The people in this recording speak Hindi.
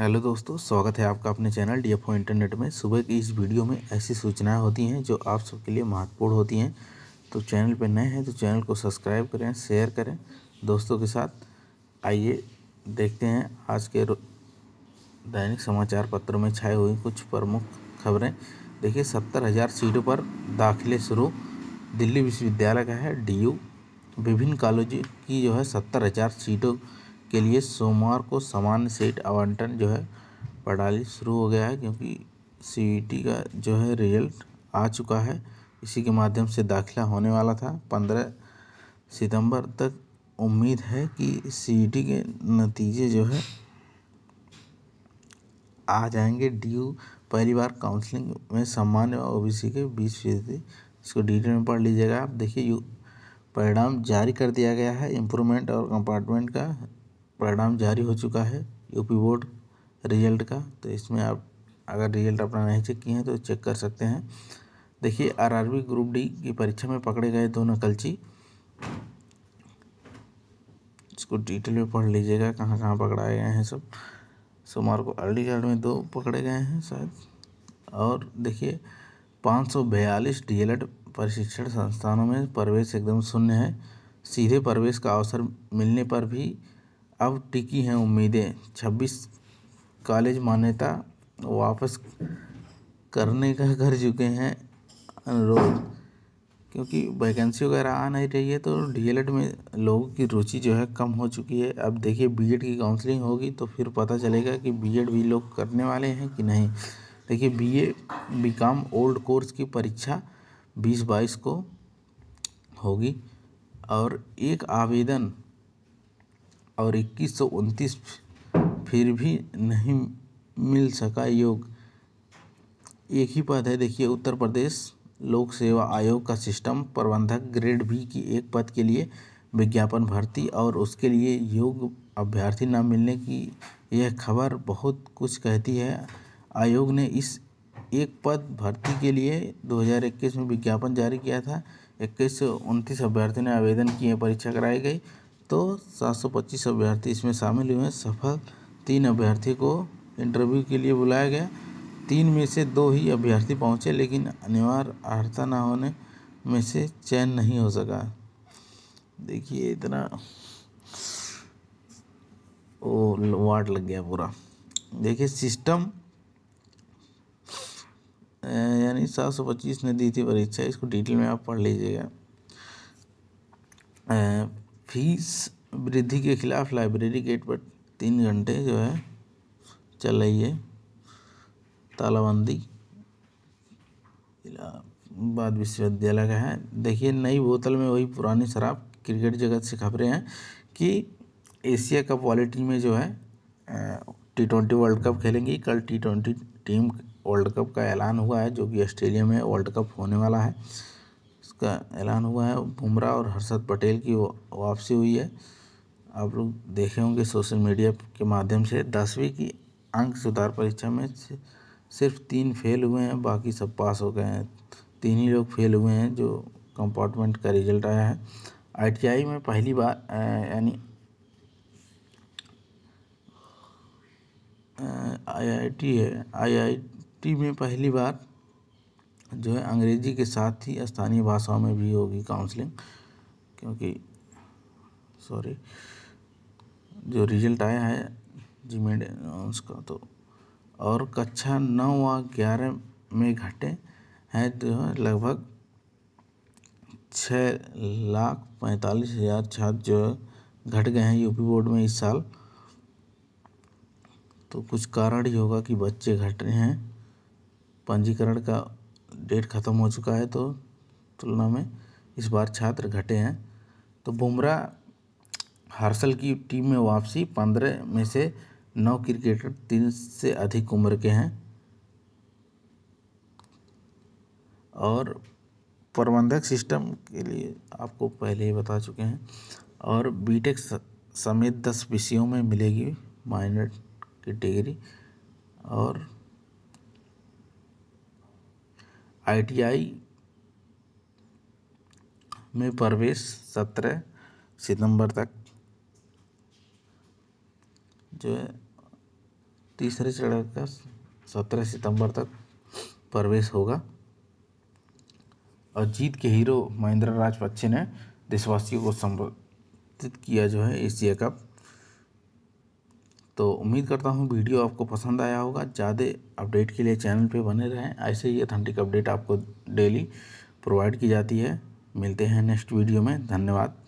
हेलो दोस्तों स्वागत है आपका अपने चैनल डी एफ इंटरनेट में सुबह की इस वीडियो में ऐसी सूचनाएं होती हैं जो आप सबके लिए महत्वपूर्ण होती हैं तो चैनल पर नए हैं तो चैनल को सब्सक्राइब करें शेयर करें दोस्तों के साथ आइए देखते हैं आज के दैनिक समाचार पत्रों में छाई हुई कुछ प्रमुख खबरें देखिए सत्तर हज़ार सीटों पर दाखिले शुरू दिल्ली विश्वविद्यालय का है डी विभिन्न कॉलेजों की जो है सत्तर हज़ार सीटों के लिए सोमवार को सामान्य सीट आवंटन जो है प्रणाली शुरू हो गया है क्योंकि सी e का जो है रिजल्ट आ चुका है इसी के माध्यम से दाखिला होने वाला था पंद्रह सितंबर तक उम्मीद है कि सी e के नतीजे जो है आ जाएंगे यू पहली बार काउंसलिंग में सामान्य और ओबीसी के बीस फीसदी इसको डिटेल में पढ़ लीजिएगा आप देखिए परिणाम जारी कर दिया गया है इम्प्रूवमेंट और कंपार्टमेंट का परिणाम जारी हो चुका है यूपी बोर्ड रिजल्ट का तो इसमें आप अगर रिजल्ट अपना नहीं चेक किए हैं तो चेक कर सकते हैं देखिए आरआरबी ग्रुप डी की परीक्षा में पकड़े गए दो नकलची इसको डिटेल में पढ़ लीजिएगा कहाँ कहाँ पकड़ाए गए हैं सब सोमवार को अलीगढ़ में दो पकड़े गए हैं शायद और देखिए पाँच सौ बयालीस डीएलएड प्रशिक्षण संस्थानों में प्रवेश एकदम शून्य है सीधे प्रवेश का अवसर मिलने पर भी अब टिकी हैं उम्मीदें छब्बीस कॉलेज मान्यता वापस करने का कर चुके हैं अनुरोध क्योंकि वैकेंसी वगैरह आ नहीं रही है तो डीएलएड में लोगों की रुचि जो है कम हो चुकी है अब देखिए बीएड की काउंसलिंग होगी तो फिर पता चलेगा कि बीएड भी लोग करने वाले हैं कि नहीं देखिए बीए बीकॉम ओल्ड कोर्स की परीक्षा बीस बाईस को होगी और एक आवेदन और इक्कीस सौ उनतीस फिर भी नहीं मिल सका योग एक ही पद है देखिए उत्तर प्रदेश लोक सेवा आयोग का सिस्टम प्रबंधक ग्रेड बी की एक पद के लिए विज्ञापन भर्ती और उसके लिए योग अभ्यर्थी न मिलने की यह खबर बहुत कुछ कहती है आयोग ने इस एक पद भर्ती के लिए 2021 में विज्ञापन जारी किया था इक्कीस से उनतीस अभ्यर्थियों ने आवेदन किए परीक्षा कराई गई तो 725 अभ्यर्थी इसमें शामिल हुए सफल तीन अभ्यर्थी को इंटरव्यू के लिए बुलाया गया तीन में से दो ही अभ्यर्थी पहुंचे लेकिन अनिवार्य आर्था ना होने में से चयन नहीं हो सका देखिए इतना ओ वाट लग गया पूरा देखिए सिस्टम यानी सात सौ पच्चीस ने दी थी परीक्षा इसको डिटेल में आप पढ़ लीजिएगा फीस वृद्धि के खिलाफ लाइब्रेरी गेट पर तीन घंटे जो है चल रही है तालाबंदी बाद विश्वविद्यालय का है देखिए नई बोतल में वही पुरानी शराब क्रिकेट जगत से खबरें हैं कि एशिया कप टीम में जो है टी ट्वेंटी वर्ल्ड कप खेलेंगी कल T twenty team world cup का ऐलान हुआ है जो कि ऑस्ट्रेलिया में वर्ल्ड कप होने वाला है का ऐलान हुआ है बुमराह और हर्षद पटेल की वापसी हुई है आप लोग देखे होंगे सोशल मीडिया के माध्यम से दसवीं की अंक सुधार परीक्षा में सिर्फ तीन फेल हुए हैं बाकी सब पास हो गए हैं तीन ही लोग फेल हुए हैं जो कंपार्टमेंट का रिजल्ट आया है आईटीआई में पहली बार यानी आईआईटी है आईआईटी में पहली बार जो है अंग्रेज़ी के साथ ही स्थानीय भाषाओं में भी होगी काउंसलिंग क्योंकि सॉरी जो रिजल्ट आया है जी मेड उसका तो और कक्षा नौ व ग्यारह में घटे हैं जो है लगभग छः लाख पैंतालीस हज़ार छात्र जो है घट गए हैं यूपी बोर्ड में इस साल तो कुछ कारण ही होगा कि बच्चे घट रहे हैं पंजीकरण का डेट ख़त्म हो चुका है तो तुलना में इस बार छात्र घटे हैं तो बुमराह हार्सल की टीम में वापसी पंद्रह में से नौ क्रिकेटर तीन से अधिक उम्र के हैं और प्रबंधक सिस्टम के लिए आपको पहले ही बता चुके हैं और बीटेक समेत दस विषयों में मिलेगी माइनर की डिग्री और आईटीआई में प्रवेश सत्रह सितंबर तक जो है तीसरे चरण का सत्रह सितंबर तक प्रवेश होगा और जीत के हीरो महेंद्र राजपक्षे ने देशवासियों को संबोधित किया जो है एशिया कप तो उम्मीद करता हूँ वीडियो आपको पसंद आया होगा ज़्यादा अपडेट के लिए चैनल पे बने रहें ऐसे ही अथेंटिक अपडेट आपको डेली प्रोवाइड की जाती है मिलते हैं नेक्स्ट वीडियो में धन्यवाद